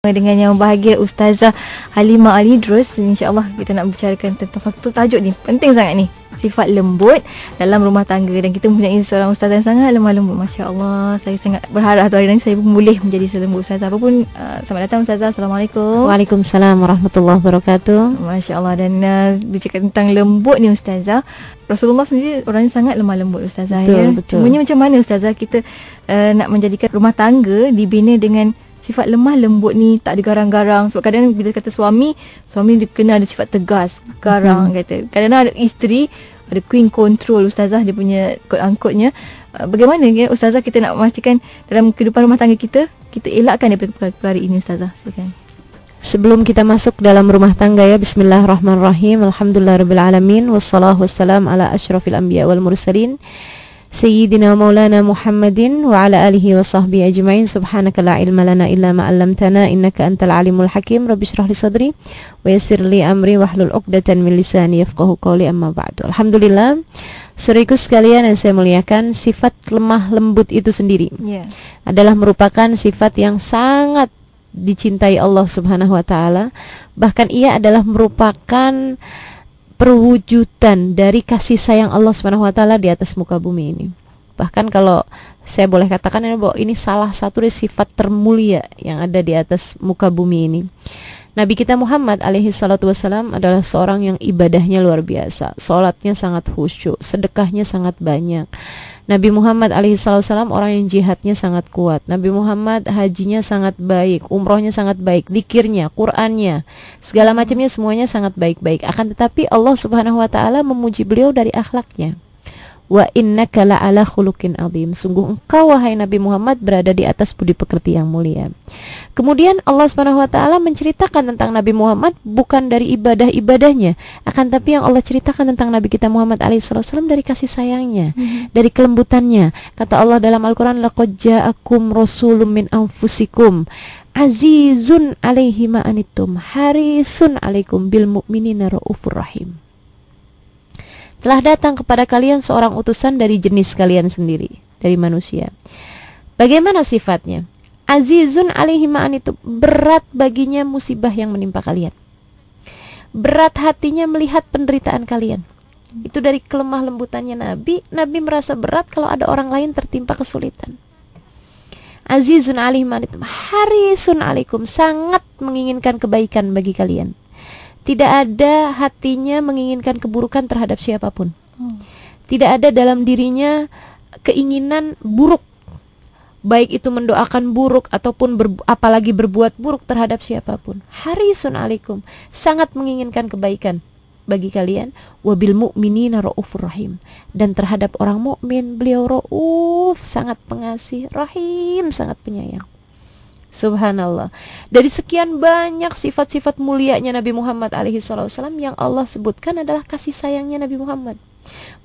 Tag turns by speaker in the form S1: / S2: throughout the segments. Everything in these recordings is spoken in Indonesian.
S1: dengan yang bahagia Ustazah Halimah Ali Drus InsyaAllah kita nak bicarakan tentang satu tajuk ni Penting sangat ni Sifat lembut dalam rumah tangga Dan kita mempunyai seorang Ustazah yang sangat lemah lembut Masya Allah Saya sangat berharap hari ini saya pun boleh menjadi selembut Ustazah Apa pun uh, selamat datang Ustazah Assalamualaikum
S2: Waalaikumsalam Warahmatullahi Wabarakatuh
S1: Masya Allah Dan uh, bercakap tentang lembut ni Ustazah Rasulullah sendiri orangnya sangat lemah lembut Ustazah Betul, ya? betul. Cumanya macam mana Ustazah kita uh, nak menjadikan rumah tangga dibina dengan sifat lemah lembut ni tak ada garang-garang sebab kadang-kadang bila kata suami suami dia kena ada sifat tegas garang hmm. kata kadang-kadang ada isteri ada queen control ustazah dia punya kod angkutnya uh, bagaimana ya ustazah kita nak memastikan dalam kehidupan rumah tangga kita kita elakkan daripada perkara ini ustazah silakan
S2: Sebelum kita masuk dalam rumah tangga ya Bismillahirrahmanirrahim Alhamdulillah Wassalamualaikum warahmatullahi wabarakatuh Ala ashrafil anbiya سيدنا مولانا محمد وعلى آله وصحبه أجمعين سبحانك لا علم لنا إلا ما علمتنا إنك أنت العليم الحكيم رب اشرح لي صدري ويسر لي أمري واحلل عقدة من لساني يفقه قولي أما بعد الحمد لله Suriku sekalian yang saya muliakan, sifat lemah lembut itu sendiri yeah. adalah merupakan sifat yang sangat dicintai Allah Subhanahu wa taala. Bahkan ia adalah merupakan perwujudan dari kasih sayang Allah Subhanahu wa taala di atas muka bumi ini. Bahkan kalau saya boleh katakan ini bahwa ini salah satu dari sifat termulia yang ada di atas muka bumi ini. Nabi kita Muhammad alaihi salatu wasalam adalah seorang yang ibadahnya luar biasa. Salatnya sangat khusyuk, sedekahnya sangat banyak. Nabi Muhammad alaihissalam orang yang jihadnya sangat kuat. Nabi Muhammad hajinya sangat baik, umrohnya sangat baik, dikirnya, Qurannya, segala macamnya semuanya sangat baik-baik. Akan tetapi Allah subhanahu wa taala memuji beliau dari akhlaknya wa innaka la'ala khuluqin azim. Sungguh engkau wahai Nabi Muhammad berada di atas budi pekerti yang mulia. Kemudian Allah Subhanahu wa taala menceritakan tentang Nabi Muhammad bukan dari ibadah-ibadahnya, akan tapi yang Allah ceritakan tentang Nabi kita Muhammad alaihi wasallam dari kasih sayangnya, hmm. dari kelembutannya. Kata Allah dalam Al-Qur'an laqad ja'akum rasulun min anfusikum azizun alaihi anittum harisun alaikum bil mu'minina raufur rahim telah datang kepada kalian seorang utusan dari jenis kalian sendiri, dari manusia. Bagaimana sifatnya? Azizun alaihi itu berat baginya musibah yang menimpa kalian. Berat hatinya melihat penderitaan kalian. Itu dari kelemah lembutannya Nabi, Nabi merasa berat kalau ada orang lain tertimpa kesulitan. Azizun alaihi ma'an itu harisun alaikum sangat menginginkan kebaikan bagi kalian tidak ada hatinya menginginkan keburukan terhadap siapapun. Hmm. Tidak ada dalam dirinya keinginan buruk. Baik itu mendoakan buruk ataupun ber, apalagi berbuat buruk terhadap siapapun. Harisun alaikum sangat menginginkan kebaikan bagi kalian wabil mukminina raufur rahim dan terhadap orang mukmin beliau rauf sangat pengasih rahim sangat penyayang Subhanallah. Dari sekian banyak sifat-sifat mulianya Nabi Muhammad alaihi salam yang Allah sebutkan adalah kasih sayangnya Nabi Muhammad.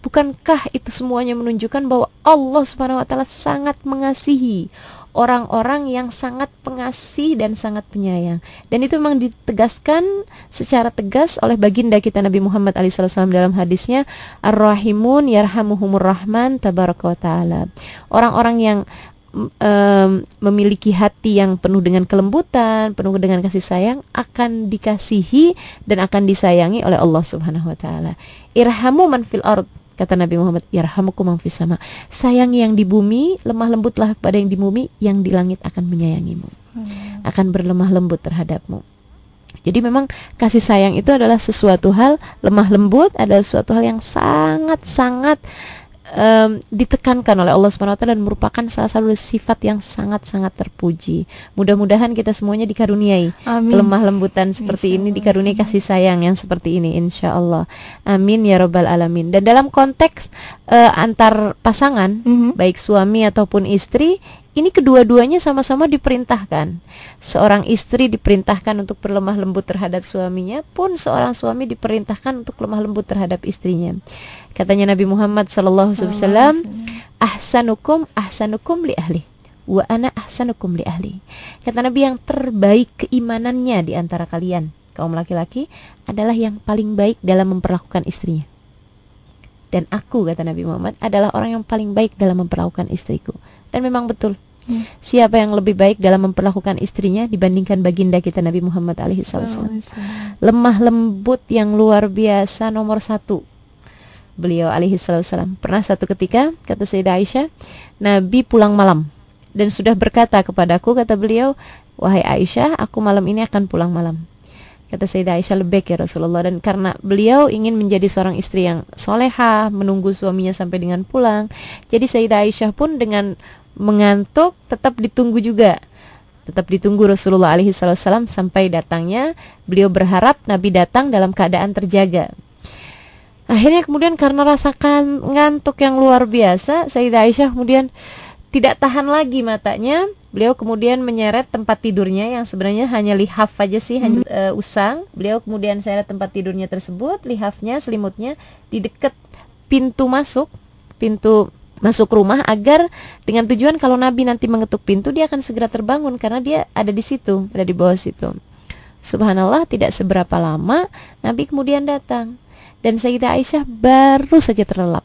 S2: Bukankah itu semuanya menunjukkan bahwa Allah Subhanahu wa taala sangat mengasihi orang-orang yang sangat pengasih dan sangat penyayang. Dan itu memang ditegaskan secara tegas oleh baginda kita Nabi Muhammad alaihi salam dalam hadisnya Ar-Rahimun yarhamuhumur Rahman tabaraka ta'ala. Orang-orang yang um, memiliki hati yang penuh dengan kelembutan, penuh dengan kasih sayang akan dikasihi dan akan disayangi oleh Allah Subhanahu wa taala. Irhamu man fil ard kata Nabi Muhammad irhamku man fis sama. sayang yang di bumi, lemah lembutlah kepada yang di bumi, yang di langit akan menyayangimu. Hmm. Akan berlemah lembut terhadapmu. Jadi memang kasih sayang itu adalah sesuatu hal lemah lembut, adalah sesuatu hal yang sangat-sangat um, ditekankan oleh Allah Subhanahu wa taala dan merupakan salah satu sifat yang sangat-sangat terpuji. Mudah-mudahan kita semuanya dikaruniai lemah lembutan seperti ini, dikaruniai kasih sayang yang seperti ini insyaallah. Amin ya robbal alamin. Dan dalam konteks uh, antar pasangan, mm -hmm. baik suami ataupun istri, ini kedua-duanya sama-sama diperintahkan. Seorang istri diperintahkan untuk berlemah lembut terhadap suaminya, pun seorang suami diperintahkan untuk lemah lembut terhadap istrinya. Katanya Nabi Muhammad sallallahu alaihi wasallam, "Ahsanukum ahsanukum li ahli." Wa ana ahsanukum li ahli. Kata Nabi yang terbaik keimanannya di antara kalian, kaum laki-laki, adalah yang paling baik dalam memperlakukan istrinya dan aku kata Nabi Muhammad adalah orang yang paling baik dalam memperlakukan istriku dan memang betul Ya. Siapa yang lebih baik dalam memperlakukan istrinya dibandingkan baginda kita Nabi Muhammad alaihi wasallam. Lemah lembut yang luar biasa nomor satu beliau alaihi wasallam. Pernah satu ketika kata Sayyidah Aisyah, Nabi pulang malam dan sudah berkata kepadaku kata beliau, "Wahai Aisyah, aku malam ini akan pulang malam." kata Sayyidah Aisyah lebih ya Rasulullah dan karena beliau ingin menjadi seorang istri yang soleha menunggu suaminya sampai dengan pulang jadi Sayyidah Aisyah pun dengan mengantuk tetap ditunggu juga tetap ditunggu Rasulullah alaihi salam sampai datangnya. Beliau berharap Nabi datang dalam keadaan terjaga. Akhirnya kemudian karena rasakan ngantuk yang luar biasa, Sayyidah Aisyah kemudian tidak tahan lagi matanya. Beliau kemudian menyeret tempat tidurnya yang sebenarnya hanya lihaf aja sih, hanya uh, usang. Beliau kemudian seret tempat tidurnya tersebut, lihafnya, selimutnya di dekat pintu masuk, pintu masuk rumah agar dengan tujuan kalau Nabi nanti mengetuk pintu dia akan segera terbangun karena dia ada di situ, ada di bawah situ. Subhanallah tidak seberapa lama Nabi kemudian datang dan Sayyidah Aisyah baru saja terlelap.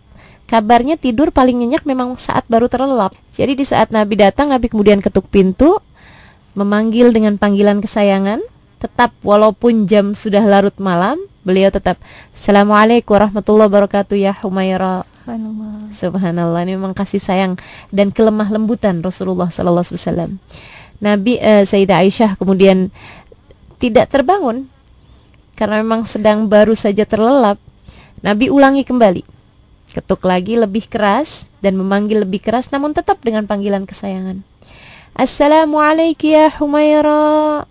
S2: Kabarnya tidur paling nyenyak memang saat baru terlelap. Jadi di saat Nabi datang, Nabi kemudian ketuk pintu, memanggil dengan panggilan kesayangan, tetap walaupun jam sudah larut malam, beliau tetap Assalamualaikum warahmatullahi wabarakatuh ya Humairah Subhanallah. Subhanallah ini memang kasih sayang dan kelemah lembutan Rasulullah sallallahu alaihi wasallam. Nabi uh, Sayyidah Aisyah kemudian tidak terbangun karena memang sedang baru saja terlelap. Nabi ulangi kembali. Ketuk lagi lebih keras dan memanggil lebih keras namun tetap dengan panggilan kesayangan. Assalamualaikum ya Humaira.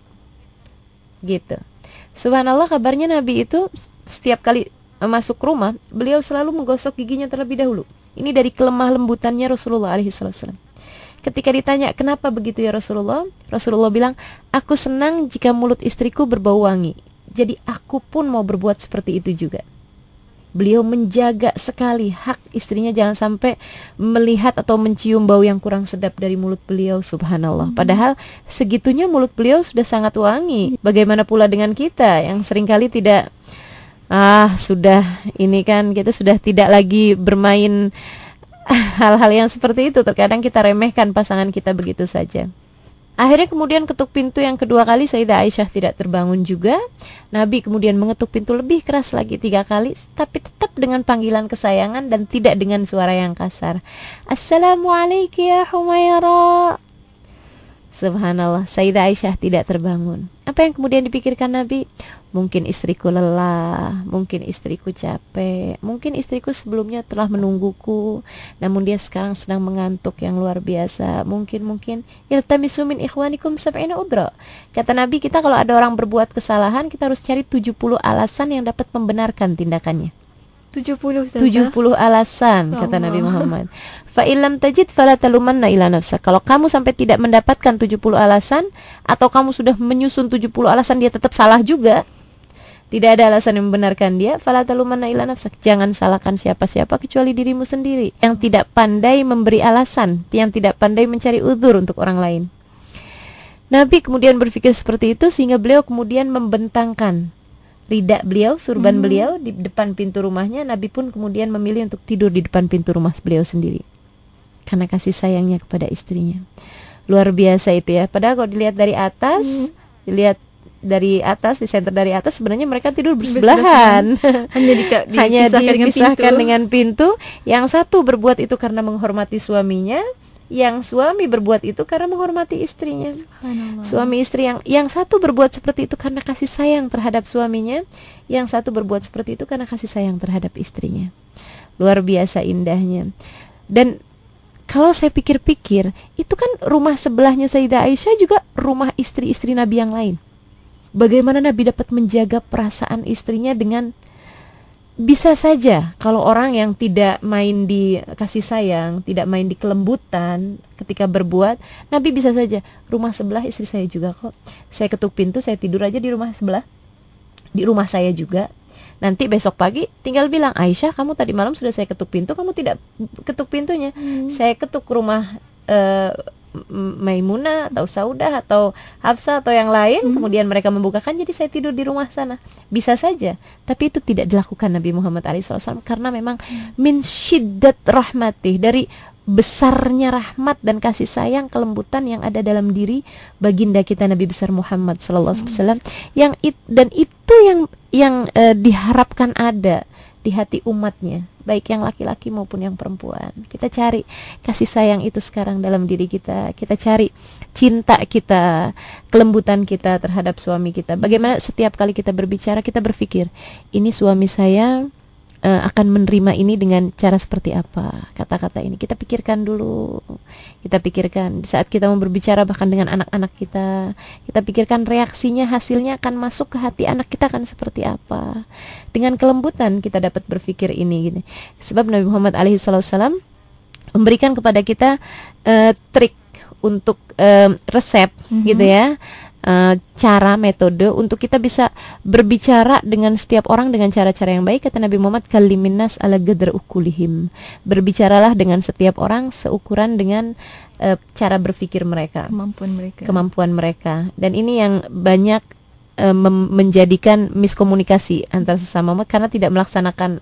S2: Gitu. Subhanallah kabarnya Nabi itu setiap kali masuk rumah, beliau selalu menggosok giginya terlebih dahulu. Ini dari kelemah lembutannya Rasulullah alaihissalam. Ketika ditanya kenapa begitu ya Rasulullah, Rasulullah bilang, aku senang jika mulut istriku berbau wangi. Jadi aku pun mau berbuat seperti itu juga. Beliau menjaga sekali hak istrinya jangan sampai melihat atau mencium bau yang kurang sedap dari mulut beliau subhanallah. Hmm. Padahal segitunya mulut beliau sudah sangat wangi. Bagaimana pula dengan kita yang seringkali tidak ah sudah ini kan kita sudah tidak lagi bermain hal-hal yang seperti itu terkadang kita remehkan pasangan kita begitu saja Akhirnya kemudian ketuk pintu yang kedua kali Sayyidah Aisyah tidak terbangun juga. Nabi kemudian mengetuk pintu lebih keras lagi tiga kali, tapi tetap dengan panggilan kesayangan dan tidak dengan suara yang kasar. Assalamualaikum ya Humaira. Subhanallah, Sayyidah Aisyah tidak terbangun. Apa yang kemudian dipikirkan Nabi? Mungkin istriku lelah, mungkin istriku capek, mungkin istriku sebelumnya telah menungguku, namun dia sekarang sedang mengantuk yang luar biasa. Mungkin mungkin iltamisu sumin ikhwanikum sab'ina udra. Kata Nabi kita kalau ada orang berbuat kesalahan, kita harus cari 70 alasan yang dapat membenarkan tindakannya.
S1: 70 Ustazah. 70
S2: alasan oh, kata Nabi Muhammad. Fa tajid fala talumanna ila Kalau kamu sampai tidak mendapatkan 70 alasan atau kamu sudah menyusun 70 alasan dia tetap salah juga, tidak ada alasan yang membenarkan dia. Fala talumanna ila nafsak. Jangan salahkan siapa-siapa kecuali dirimu sendiri yang tidak pandai memberi alasan, yang tidak pandai mencari udur untuk orang lain. Nabi kemudian berpikir seperti itu sehingga beliau kemudian membentangkan ridak beliau, surban hmm. beliau di depan pintu rumahnya. Nabi pun kemudian memilih untuk tidur di depan pintu rumah beliau sendiri karena kasih sayangnya kepada istrinya. Luar biasa itu ya. Padahal kalau dilihat dari atas, hmm. dilihat dari atas, di center dari atas sebenarnya mereka tidur bersebelahan.
S1: Hanya di, di hanya dipisahkan, dipisahkan dengan,
S2: pintu. dengan pintu. Yang satu berbuat itu karena menghormati suaminya, yang suami berbuat itu karena menghormati istrinya. Suami istri yang yang satu berbuat seperti itu karena kasih sayang terhadap suaminya, yang satu berbuat seperti itu karena kasih sayang terhadap istrinya. Luar biasa indahnya. Dan kalau saya pikir-pikir, itu kan rumah sebelahnya Sayyidah Aisyah juga rumah istri-istri Nabi yang lain bagaimana Nabi dapat menjaga perasaan istrinya dengan bisa saja kalau orang yang tidak main di kasih sayang, tidak main di kelembutan ketika berbuat, Nabi bisa saja rumah sebelah istri saya juga kok. Saya ketuk pintu, saya tidur aja di rumah sebelah. Di rumah saya juga. Nanti besok pagi tinggal bilang Aisyah, kamu tadi malam sudah saya ketuk pintu, kamu tidak ketuk pintunya. Hmm. Saya ketuk rumah eh, Maimuna atau Saudah atau Hafsa atau yang lain hmm. kemudian mereka membukakan jadi saya tidur di rumah sana bisa saja tapi itu tidak dilakukan Nabi Muhammad SAW karena memang hmm. min syiddat rahmatih dari besarnya rahmat dan kasih sayang kelembutan yang ada dalam diri baginda kita Nabi besar Muhammad Sallallahu Alaihi Wasallam yang it, dan itu yang yang uh, diharapkan ada di hati umatnya baik yang laki-laki maupun yang perempuan. Kita cari kasih sayang itu sekarang dalam diri kita. Kita cari cinta kita, kelembutan kita terhadap suami kita. Bagaimana setiap kali kita berbicara kita berpikir, ini suami saya uh, akan menerima ini dengan cara seperti apa kata-kata ini kita pikirkan dulu kita pikirkan saat kita mau berbicara bahkan dengan anak-anak kita kita pikirkan reaksinya hasilnya akan masuk ke hati anak kita akan seperti apa dengan kelembutan kita dapat berpikir ini gini sebab Nabi Muhammad alaihi salam memberikan kepada kita uh, trik untuk um, resep mm -hmm. gitu ya Eh, cara metode untuk kita bisa berbicara dengan setiap orang dengan cara-cara yang baik kata Nabi Muhammad kaliminas ala geder ukulihim berbicaralah dengan setiap orang seukuran dengan uh, cara berpikir mereka kemampuan mereka kemampuan mereka dan ini yang banyak eh, menjadikan miskomunikasi antar sesama karena tidak melaksanakan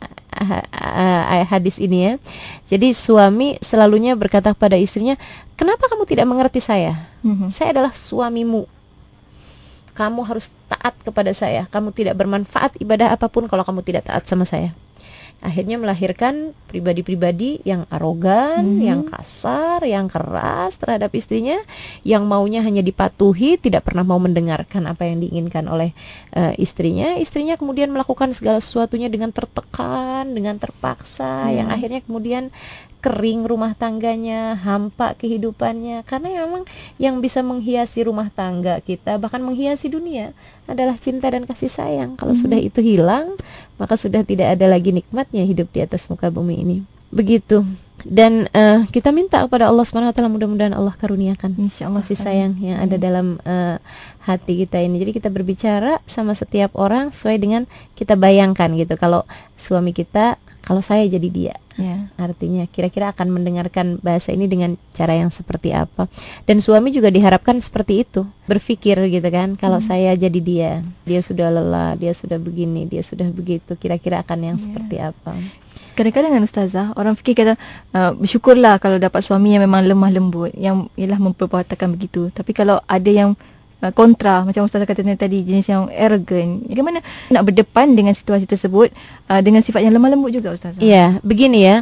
S2: hadis ini ya. Jadi suami selalunya berkata kepada istrinya, "Kenapa kamu tidak mengerti saya? Mm -hmm. Saya adalah suamimu." kamu harus taat kepada saya. Kamu tidak bermanfaat ibadah apapun kalau kamu tidak taat sama saya. Akhirnya melahirkan pribadi-pribadi yang arogan, hmm. yang kasar, yang keras terhadap istrinya, yang maunya hanya dipatuhi, tidak pernah mau mendengarkan apa yang diinginkan oleh uh, istrinya. Istrinya kemudian melakukan segala sesuatunya dengan tertekan, dengan terpaksa, hmm. yang akhirnya kemudian kering rumah tangganya, hampa kehidupannya. Karena memang yang bisa menghiasi rumah tangga kita, bahkan menghiasi dunia adalah cinta dan kasih sayang. Kalau hmm. sudah itu hilang, maka sudah tidak ada lagi nikmatnya hidup di atas muka bumi ini. Begitu. Dan uh, kita minta kepada Allah Subhanahu wa taala mudah-mudahan Allah karuniakan Allah kasih sayang yang ada dalam uh, hati kita ini. Jadi kita berbicara sama setiap orang sesuai dengan kita bayangkan gitu. Kalau suami kita kalau saya jadi dia yeah. artinya kira-kira akan mendengarkan bahasa ini dengan cara yang seperti apa dan suami juga diharapkan seperti itu berpikir gitu kan kalau mm. saya jadi dia dia sudah lelah dia sudah begini dia sudah begitu kira-kira akan yang yeah. seperti apa
S1: kadang-kadang dengan ustazah orang fikir kata uh, eh, bersyukurlah kalau dapat suami yang memang lemah lembut yang ialah memperbuatakan begitu tapi kalau ada yang Uh, kontra macam ustaz kata tadi jenis yang arrogant. Bagaimana nak berdepan dengan situasi tersebut uh, dengan sifat yang lemah lembut juga ustaz? Ya, yeah,
S2: begini ya.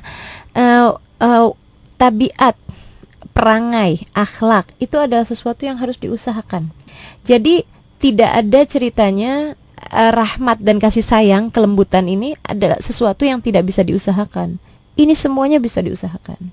S2: Uh, uh, tabiat perangai, akhlak itu adalah sesuatu yang harus diusahakan. Jadi tidak ada ceritanya uh, rahmat dan kasih sayang, kelembutan ini adalah sesuatu yang tidak bisa diusahakan. Ini semuanya bisa diusahakan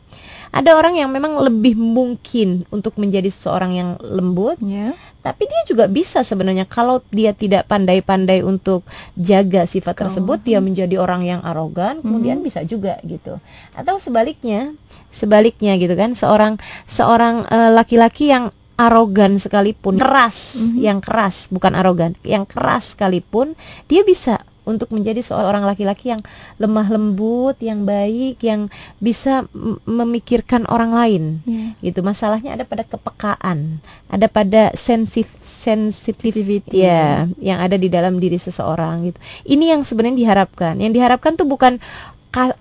S2: ada orang yang memang lebih mungkin untuk menjadi seseorang yang lembut yeah. tapi dia juga bisa sebenarnya kalau dia tidak pandai-pandai untuk jaga sifat tersebut tersebut dia menjadi orang yang arogan mhm. kemudian mm-hmm. bisa juga gitu atau sebaliknya sebaliknya gitu kan seorang seorang uh, laki-laki yang arogan sekalipun keras mm-hmm. yang keras bukan arogan yang keras sekalipun dia bisa untuk menjadi seorang laki-laki yang lemah lembut, yang baik, yang bisa memikirkan orang lain. Yeah. Gitu. Masalahnya ada pada kepekaan, ada pada sensitif sensitivity ya yang ada di dalam diri seseorang gitu. Ini yang sebenarnya diharapkan. Yang diharapkan tuh bukan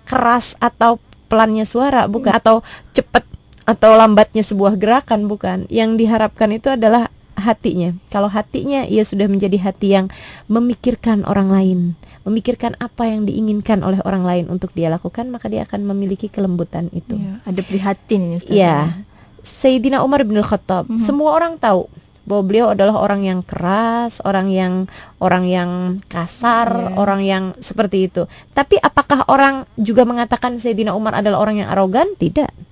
S2: keras atau pelannya suara, bukan yeah. atau cepat atau lambatnya sebuah gerakan bukan. Yang diharapkan itu adalah hatinya. Kalau hatinya ia sudah menjadi hati yang memikirkan orang lain, memikirkan apa yang diinginkan oleh orang lain untuk dia lakukan, maka dia akan memiliki kelembutan itu. Ya, ada prihatin Ustaz. Iya. Sayyidina Umar bin Khattab, hmm. semua orang tahu bahwa beliau adalah orang yang keras, orang yang orang yang kasar, yeah. orang yang seperti itu. Tapi apakah orang juga mengatakan Sayyidina Umar adalah orang yang arogan? Tidak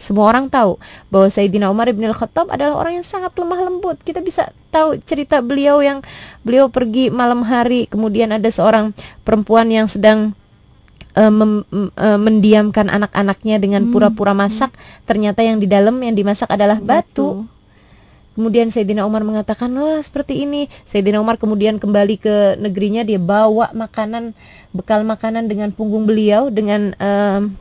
S2: semua orang tahu bahwa Sayyidina Umar bin Al-Khattab adalah orang yang sangat lemah lembut. Kita bisa tahu cerita beliau yang beliau pergi malam hari, kemudian ada seorang perempuan yang sedang uh, mem, eh, mendiamkan anak-anaknya dengan hmm. pura-pura masak. Ternyata yang di dalam yang dimasak adalah batu. Kemudian Sayyidina Umar mengatakan, "Wah, seperti ini." Sayyidina Umar kemudian kembali ke negerinya, dia bawa makanan bekal makanan dengan punggung beliau dengan um,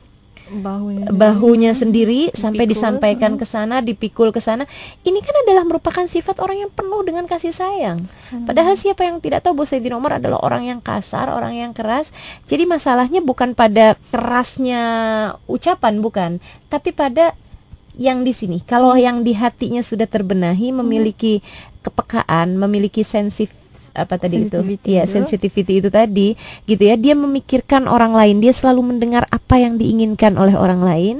S2: bahunya, bahunya sendiri dipikul, sampai disampaikan ke sana, dipikul ke sana. Ini kan adalah merupakan sifat orang yang penuh dengan kasih sayang. Padahal siapa yang tidak tahu bahwa Sayyidina Umar adalah orang yang kasar, orang yang keras. Jadi masalahnya bukan pada kerasnya ucapan bukan, tapi pada yang di sini. Kalau yang di hatinya sudah terbenahi, hmm. memiliki kepekaan, memiliki sensif apa tadi itu? ya sensitivity itu tadi, gitu ya. Dia memikirkan orang lain, dia selalu mendengar apa yang diinginkan oleh orang lain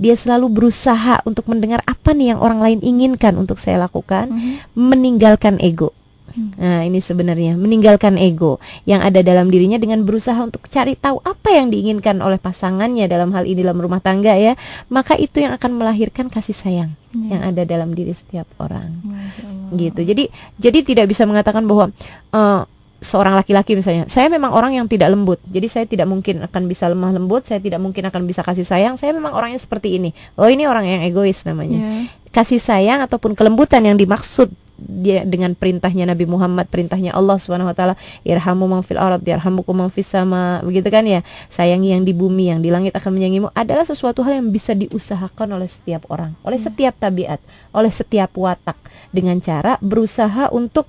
S2: dia selalu berusaha untuk mendengar apa nih yang orang lain inginkan untuk saya lakukan, mm -hmm. meninggalkan ego. Mm. Nah, ini sebenarnya meninggalkan ego yang ada dalam dirinya dengan berusaha untuk cari tahu apa yang diinginkan oleh pasangannya dalam hal ini dalam rumah tangga ya, maka itu yang akan melahirkan kasih sayang iya. yang ada dalam diri setiap orang. Iya, gitu. Jadi jadi tidak bisa mengatakan bahwa uh, seorang laki-laki misalnya, saya memang orang yang tidak lembut. Jadi saya tidak mungkin akan bisa lemah lembut, saya tidak mungkin akan bisa kasih sayang. Saya memang orangnya seperti ini. Oh, ini orang yang egois namanya. Yeah. Kasih sayang ataupun kelembutan yang dimaksud dia dengan perintahnya Nabi Muhammad, perintahnya Allah Subhanahu wa taala, irhamu mangfil arad, irhamu sama. Begitu kan ya? Sayangi yang di bumi, yang di langit akan menyayangimu adalah sesuatu hal yang bisa diusahakan oleh setiap orang, oleh iya. setiap tabiat, oleh setiap watak dengan cara berusaha untuk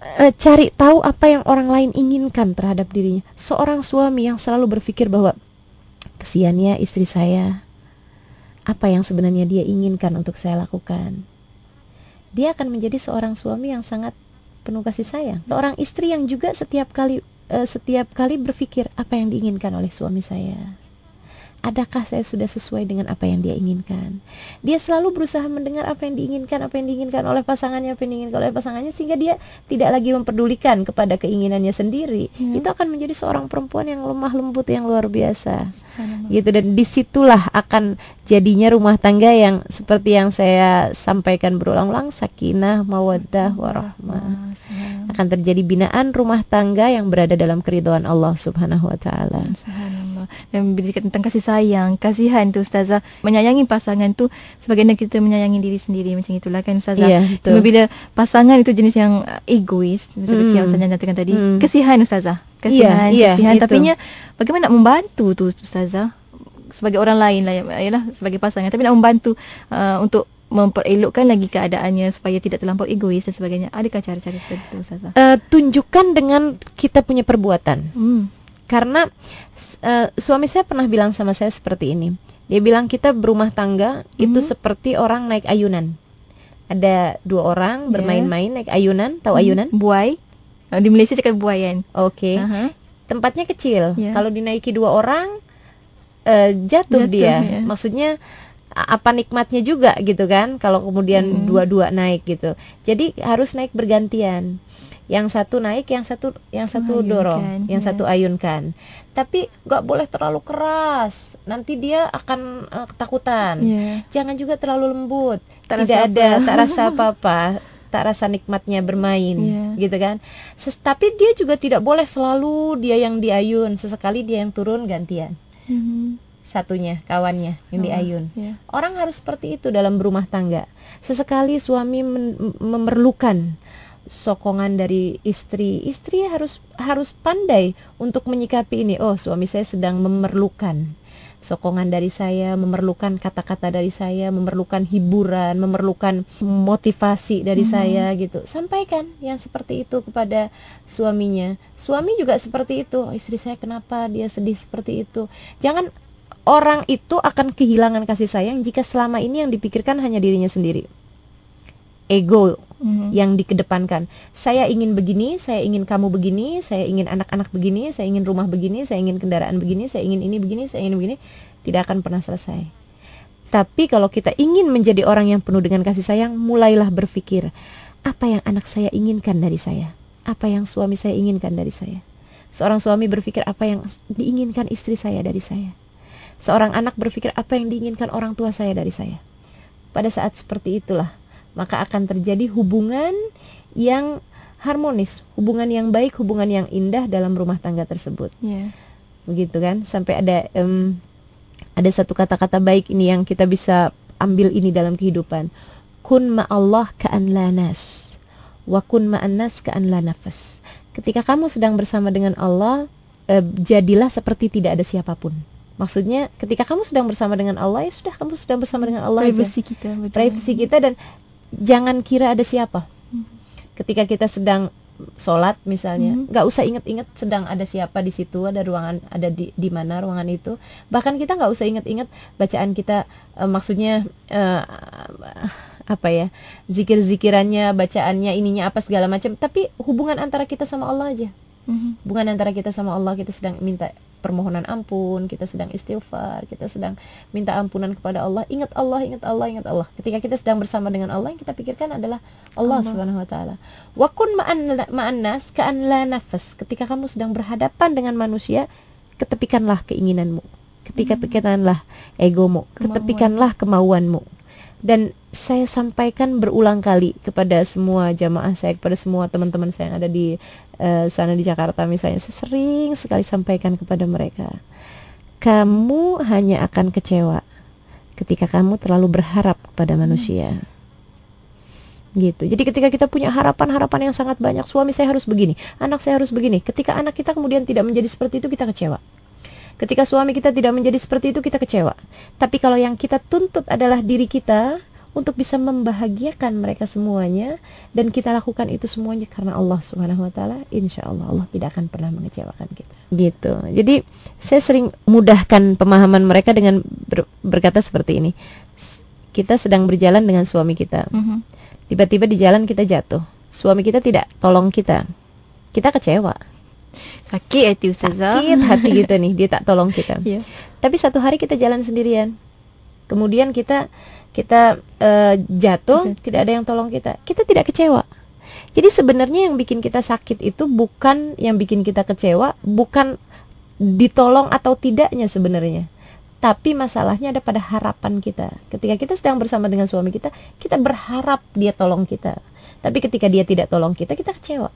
S2: e, cari tahu apa yang orang lain inginkan terhadap dirinya. Seorang suami yang selalu berpikir bahwa kesiannya istri saya, apa yang sebenarnya dia inginkan untuk saya lakukan. Dia akan menjadi seorang suami yang sangat penuh kasih sayang. Seorang istri yang juga setiap kali e, setiap kali berpikir apa yang diinginkan oleh suami saya adakah saya sudah sesuai dengan apa yang dia inginkan dia selalu berusaha mendengar apa yang diinginkan apa yang diinginkan oleh pasangannya apa yang diinginkan oleh pasangannya sehingga dia tidak lagi memperdulikan kepada keinginannya sendiri ya. itu akan menjadi seorang perempuan yang lemah lembut yang luar biasa gitu dan disitulah akan jadinya rumah tangga yang seperti yang saya sampaikan berulang-ulang sakinah mawaddah warahmah ah, akan terjadi binaan rumah tangga yang berada dalam keriduan Allah subhanahu wa taala
S1: Allah. Dan bila dekat tentang kasih sayang, kasihan tu ustazah, menyayangi pasangan tu sebagaimana kita menyayangi diri sendiri macam itulah kan ustazah. Yeah, Cuma bila pasangan itu jenis yang egois seperti mm. yang ustazah nyatakan tadi, mm. kasihan ustazah. Kasihan, yeah, kasihan yeah, tapi nya bagaimana nak membantu tu ustazah? Sebagai orang lain lah ialah sebagai pasangan tapi nak membantu uh, untuk memperelokkan lagi keadaannya supaya tidak terlampau egois dan sebagainya. Adakah cara-cara seperti itu ustazah?
S2: Uh, tunjukkan dengan kita punya perbuatan. Hmm. Karena uh, suami saya pernah bilang sama saya seperti ini. Dia bilang kita berumah tangga mm-hmm. itu mhm. seperti orang naik ayunan. Ada dua orang iya. bermain-main naik ayunan, tahu mm-hmm. ayunan? Buai. Oh, di Malaysia cakap buayan. Oke. Okay. Uh-huh. Tempatnya kecil. Yeah. Kalau dinaiki dua orang uh, jatuh, jatuh dia. Yeah. Maksudnya apa nikmatnya juga gitu kan kalau kemudian dua mhm. dua-dua naik gitu. Jadi harus naik bergantian yang satu naik yang satu yang satu ayunkan, dorong yang ya. satu ayunkan tapi nggak boleh terlalu keras nanti dia akan uh, ketakutan yeah. jangan juga terlalu lembut tak tidak ada apa. tak rasa apa apa tak rasa nikmatnya bermain yeah. gitu kan Ses tapi dia juga tidak boleh selalu dia yang diayun sesekali dia yang turun gantian mm -hmm. satunya kawannya yang oh, diayun yeah. orang harus seperti itu dalam berumah tangga sesekali suami memerlukan sokongan dari istri. Istri harus harus pandai untuk menyikapi ini. Oh, suami saya sedang memerlukan sokongan dari saya, memerlukan kata-kata dari saya, memerlukan hiburan, memerlukan motivasi dari hmm. saya gitu. Sampaikan yang seperti itu kepada suaminya. Suami juga seperti itu. Oh, istri saya kenapa dia sedih seperti itu? Jangan orang itu akan kehilangan kasih sayang jika selama ini yang dipikirkan hanya dirinya sendiri. Ego mm-hmm. yang dikedepankan. Saya ingin begini, saya ingin kamu begini, saya ingin anak-anak begini, saya ingin rumah begini, saya ingin kendaraan begini, saya ingin ini begini, saya ingin begini, tidak akan pernah selesai. Tapi kalau kita ingin menjadi orang yang penuh dengan kasih sayang, mulailah berpikir, apa yang anak saya inginkan dari saya? Apa yang suami saya inginkan dari saya? Seorang suami berpikir apa yang diinginkan istri saya dari saya. Seorang anak berpikir apa yang diinginkan orang tua saya dari saya. Pada saat seperti itulah maka akan terjadi hubungan yang harmonis, hubungan yang baik, hubungan yang indah dalam rumah tangga tersebut. Yeah. Begitu kan? Sampai ada um, ada satu kata-kata baik ini yang kita bisa ambil ini dalam kehidupan. Kun ma Allah ka'an lanas wa kun ma anas ka'an lanafas. Ketika kamu sedang bersama dengan Allah, eh, jadilah seperti tidak ada siapapun. Maksudnya ketika kamu sedang bersama dengan Allah ya sudah kamu sedang bersama dengan Allah privacy aja. kita betul. privacy kita dan jangan kira ada siapa. Hmm. Ketika kita sedang sholat misalnya, hmm. nggak usah inget-inget sedang ada siapa di situ, ada ruangan, ada di, di mana ruangan itu. Bahkan kita nggak usah inget-inget bacaan kita, e, maksudnya e, apa ya, zikir-zikirannya, bacaannya, ininya apa segala macam. Tapi hubungan antara kita sama Allah aja. Hmm. Hubungan antara kita sama Allah kita sedang minta permohonan ampun, kita sedang istighfar, kita sedang minta ampunan kepada Allah. Ingat Allah, ingat Allah, ingat Allah. Ketika kita sedang bersama dengan Allah, yang kita pikirkan adalah Allah, Allah. Subhanahu wa taala. Wa kun ma'annas ka'an la nafas. Ketika kamu sedang berhadapan dengan manusia, ketepikanlah keinginanmu. Ketika hmm. pikiranlah egomu, ketepikanlah kemauanmu. Dan saya sampaikan berulang kali kepada semua jamaah saya, kepada semua teman-teman saya yang ada di uh, sana di Jakarta misalnya, saya sering sekali sampaikan kepada mereka, kamu hanya akan kecewa ketika kamu terlalu berharap kepada hmm. manusia. Yes gitu. Jadi ketika kita punya harapan-harapan yang sangat banyak, suami saya harus begini, anak saya harus begini. Ketika anak kita kemudian tidak menjadi seperti itu, kita kecewa. Ketika suami kita tidak menjadi seperti itu, kita kecewa. Tapi kalau yang kita tuntut adalah diri kita, untuk bisa membahagiakan mereka semuanya dan kita lakukan itu semuanya karena Allah Subhanahu wa taala insya Allah Allah tidak akan pernah mengecewakan kita gitu jadi saya sering mudahkan pemahaman mereka dengan ber berkata seperti ini kita sedang berjalan dengan suami kita mm-hmm. tiba-tiba di jalan kita jatuh suami kita tidak tolong kita kita kecewa sakit hati sakit hati gitu nih dia tak tolong kita yeah. tapi satu hari kita jalan sendirian kemudian kita kita uh, jatuh Betul. Gitu. tidak ada yang tolong kita kita tidak kecewa jadi sebenarnya yang bikin kita sakit itu bukan yang bikin kita kecewa bukan ditolong atau tidaknya sebenarnya tapi masalahnya ada pada harapan kita. Ketika kita sedang bersama dengan suami kita, kita berharap dia tolong kita. Tapi ketika dia tidak tolong kita, kita kecewa.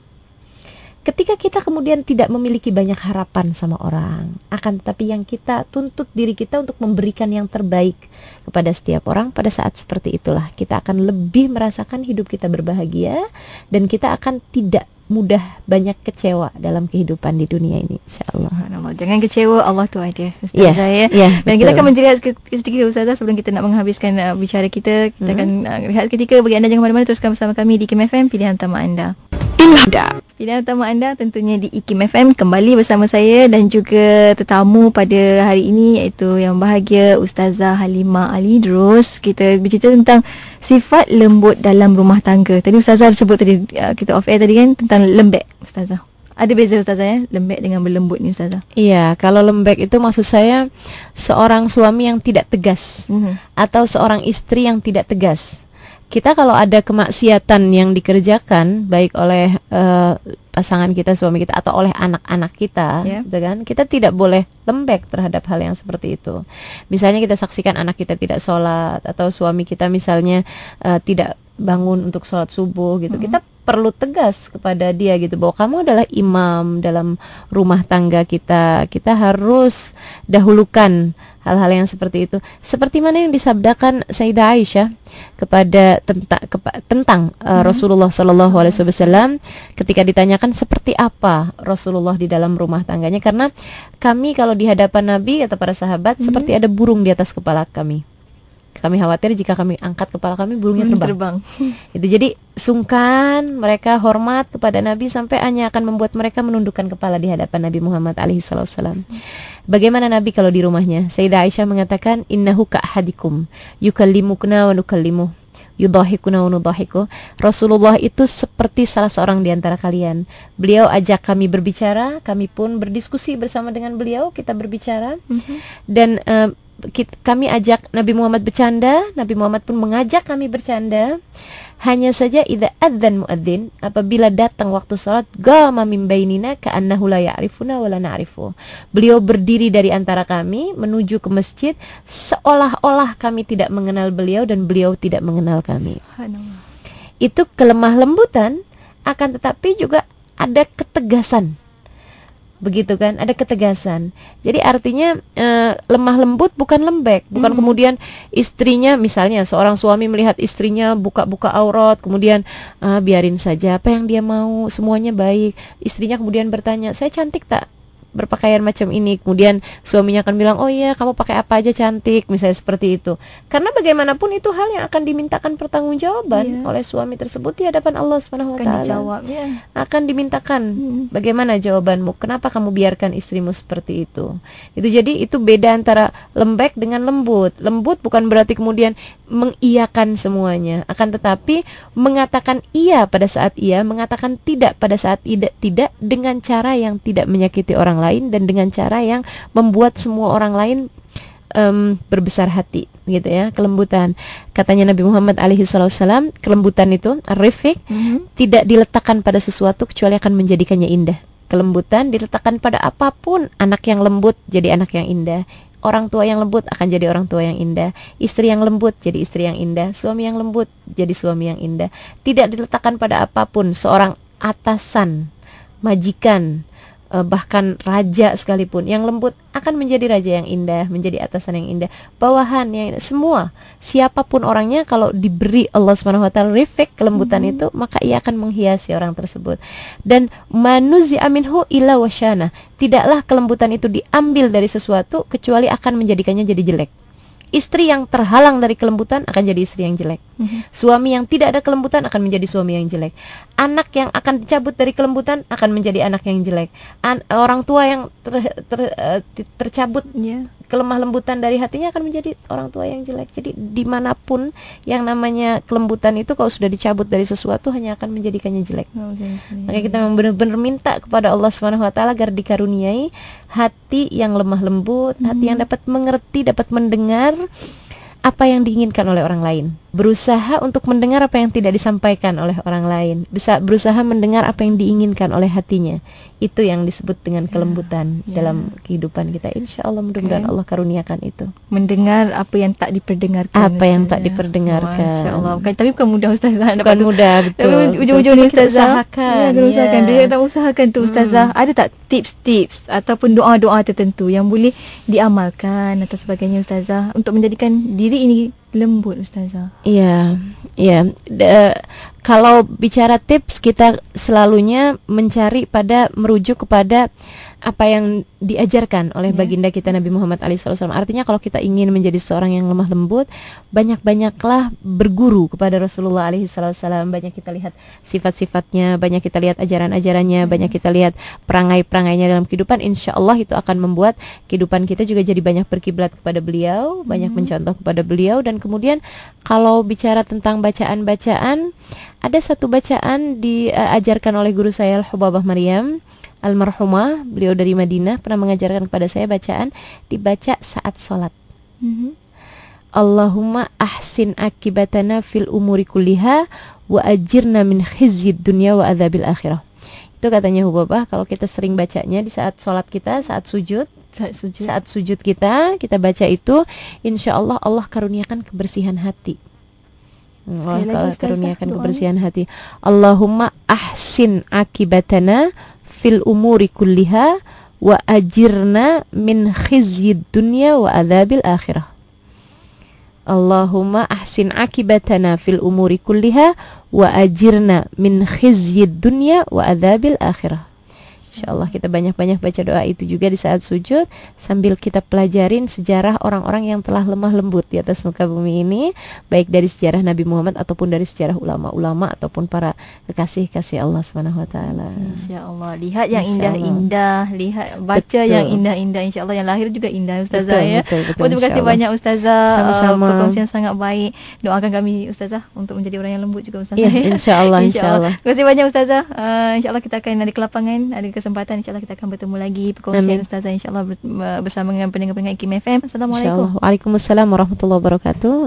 S2: Ketika kita kemudian tidak memiliki banyak harapan sama orang, akan tetapi yang kita tuntut diri kita untuk memberikan yang terbaik kepada setiap orang pada saat seperti itulah kita akan lebih merasakan hidup kita berbahagia dan kita akan tidak mudah banyak kecewa dalam kehidupan di dunia ini insyaallah. Jangan kecewa
S1: Allah tuh aja yeah, iya, ya. Yeah, Dan kita akan menjelaskan sedikit usaha sebelum kita nak menghabiskan uh, bicara kita, kita hmm. akan uh, lihat ketika bagi anda jangan kemana-mana teruskan bersama kami di KMFM pilihan utama anda. Ilhamda. Pilihan utama anda tentunya di IKIM FM kembali bersama saya dan juga tetamu pada hari ini iaitu yang bahagia Ustazah Halimah Ali Dros. Kita bercerita tentang sifat lembut dalam rumah tangga. Tadi Ustazah sebut tadi uh, kita off air tadi
S2: kan tentang lembek Ustazah.
S1: Ada beza Ustazah ya, lembek dengan berlembut ni Ustazah
S2: Iya, kalau lembek itu maksud saya Seorang suami yang tidak tegas mm-hmm. Atau seorang istri yang tidak tegas kita kalau ada kemaksiatan yang dikerjakan baik oleh uh, pasangan kita, suami kita atau oleh anak-anak kita, yeah. gitu kan? Kita tidak boleh lembek terhadap hal yang seperti itu. Misalnya kita saksikan anak kita tidak sholat atau suami kita misalnya uh, tidak bangun untuk sholat subuh gitu. Mm -hmm. Kita perlu tegas kepada dia gitu bahwa kamu adalah imam dalam rumah tangga kita. Kita harus dahulukan hal-hal yang seperti itu seperti mana yang disabdakan Sayyidah Aisyah kepada tentang kepa, tentang uh, hmm. Rasulullah Shallallahu Alaihi Wasallam ketika ditanyakan seperti apa Rasulullah di dalam rumah tangganya karena kami kalau di hadapan Nabi atau para sahabat hmm. seperti ada burung di atas kepala kami kami khawatir jika kami angkat kepala kami burungnya terbang. terbang. itu jadi sungkan mereka hormat kepada Nabi sampai hanya akan membuat mereka menundukkan kepala di hadapan Nabi Muhammad alaihi salam. Bagaimana Nabi kalau di rumahnya? Sayyidah Aisyah mengatakan innahu ka hadikum yukallimukna wa nukallimu yudahikuna nudahiku. Rasulullah itu seperti salah seorang di antara kalian. Beliau ajak kami berbicara, kami pun berdiskusi bersama dengan beliau, kita berbicara. Mm-hmm. Dan uh, kami ajak Nabi Muhammad bercanda, Nabi Muhammad pun mengajak kami bercanda. Hanya saja idza adzan muadzin, apabila datang waktu salat, gama min bainina ka'annahu la ya'rifuna wa la na'rifu. Beliau berdiri dari antara kami menuju ke masjid seolah-olah kami tidak mengenal beliau dan beliau tidak mengenal kami. Itu kelemah lembutan akan tetapi juga ada ketegasan begitu kan ada ketegasan jadi artinya e, lemah lembut bukan lembek bukan hmm. kemudian istrinya misalnya seorang suami melihat istrinya buka-buka aurat kemudian e, biarin saja apa yang dia mau semuanya baik istrinya kemudian bertanya saya cantik tak berpakaian macam ini kemudian suaminya akan bilang oh iya kamu pakai apa aja cantik misalnya seperti itu karena bagaimanapun itu hal yang akan dimintakan pertanggungjawaban yeah. oleh suami tersebut di hadapan Allah swt wa taala yeah. akan dimintakan hmm. bagaimana jawabanmu kenapa kamu biarkan istrimu seperti itu itu jadi itu beda antara lembek dengan lembut lembut bukan berarti kemudian mengiyakan semuanya akan tetapi mengatakan iya pada saat iya mengatakan tidak pada saat tidak tidak dengan cara yang tidak menyakiti orang lain dan dengan cara yang membuat semua orang lain um, berbesar hati gitu ya kelembutan katanya Nabi Muhammad alaihi salam, kelembutan itu arifik mm -hmm. tidak diletakkan pada sesuatu kecuali akan menjadikannya indah kelembutan diletakkan pada apapun anak yang lembut jadi anak yang indah orang tua yang lembut akan jadi orang tua yang indah, istri yang lembut jadi istri yang indah, suami yang lembut jadi suami yang indah. Tidak diletakkan pada apapun, seorang atasan, majikan, Eh, bahkan raja sekalipun yang lembut akan menjadi raja yang indah, menjadi atasan yang indah, bawahan yang indah. semua siapapun orangnya kalau diberi Allah Subhanahu wa taala rifik kelembutan hmm. itu maka ia akan menghiasi orang tersebut. Dan manuzi aminhu ila washana Tidaklah kelembutan itu diambil dari sesuatu kecuali akan menjadikannya jadi jelek. Istri yang terhalang dari kelembutan akan jadi istri yang jelek. Mhm. Suami yang tidak ada kelembutan akan menjadi suami yang jelek. Anak yang akan dicabut dari kelembutan akan menjadi anak yang jelek. An- orang tua yang ter- ter- eh, ter- tercabut yeah kelemah lembutan dari hatinya akan menjadi orang tua yang jelek. Jadi dimanapun yang namanya kelembutan itu kalau sudah dicabut dari sesuatu hanya akan menjadikannya jelek. Oh, Maka kita benar-benar minta kepada Allah Subhanahu Wa Taala agar dikaruniai hati yang lemah lembut, hmm. hati yang dapat mengerti, dapat mendengar apa yang diinginkan oleh orang lain. Berusaha untuk mendengar apa yang tidak disampaikan oleh orang lain. Bisa berusaha mendengar apa yang diinginkan oleh hatinya. itu yang disebut dengan ya. kelembutan yeah, yeah. dalam kehidupan kita. Insya Allah mudah-mudahan okay. Allah karuniakan itu.
S1: Mendengar apa yang tak diperdengarkan. Apa yang tak ya. diperdengarkan. Insya Allah. Bukan, tapi bukan mudah Ustazah. Bukan mudah. Betul. Tapi ujung-ujung ni Ustazah. Kita usahakan. Ya, kita usahakan. Ya. usahakan tu Ustazah. Hmm. Ada tak tips-tips ataupun doa-doa tertentu yang boleh diamalkan atau sebagainya Ustazah untuk menjadikan diri ini lembut Ustazah.
S2: Ya. iya. Yeah. Kalau bicara tips kita selalunya mencari pada merujuk kepada apa yang diajarkan oleh yeah. baginda kita Nabi Muhammad SAW. Artinya kalau kita ingin menjadi seorang yang lemah lembut, banyak-banyaklah berguru kepada Rasulullah SAW. Banyak kita lihat sifat-sifatnya, banyak kita lihat ajaran-ajarannya, yeah. banyak kita lihat perangai-perangainya dalam kehidupan. Insya Allah itu akan membuat kehidupan kita juga jadi banyak berkiblat kepada beliau, banyak hmm. mencontoh kepada beliau. Dan kemudian kalau bicara tentang bacaan-bacaan, ada satu bacaan diajarkan eh, oleh guru saya Al-Hubabah Maryam almarhumah beliau dari Madinah pernah mengajarkan kepada saya bacaan dibaca saat sholat mm-hmm. Allahumma ahsin akibatana fil umuri kulliha wa ajirna min khizid dunya wa adzabil akhirah itu katanya Hubabah kalau kita sering bacanya di saat sholat kita saat sujud saat sujud. saat sujud kita kita baca itu insya Allah Allah karuniakan kebersihan hati hmm, Allah karuniakan kebersihan hati Allahumma ahsin akibatana fil umuri kulliha wa ajirna min khizyid dunya wa adzabil akhirah. Allahumma ahsin akibatana fil umuri kulliha wa ajirna min khizyid dunya wa adzabil akhirah. Insya Allah kita banyak-banyak baca doa itu juga di saat sujud sambil kita pelajarin sejarah orang-orang yang telah lemah lembut di atas muka bumi ini, baik dari sejarah Nabi Muhammad ataupun dari sejarah ulama-ulama ataupun para kekasih kasih Allah swt.
S1: Insya Allah lihat yang indah-indah, lihat baca betul. yang indah-indah. Insya Allah yang lahir juga indah Ustazah betul, ya. Betul, betul, betul, Terima kasih banyak Ustazah. Eh, Sama-sama. Uh, perkongsian sangat baik. Doakan kami Ustazah untuk menjadi orang yang lembut juga Ustazah. Iya, ya, ya. Insya Allah. Insya Allah. Allah. Terima kasih banyak Ustazah. Uh, eh, insya Allah kita akan ada ke lapangan, ada ke kesempatan insyaallah kita akan bertemu lagi perkongsian Amin. ustazah insyaallah bersama dengan pendengar-pendengar Kim FM. Assalamualaikum.
S2: Waalaikumsalam warahmatullahi wabarakatuh.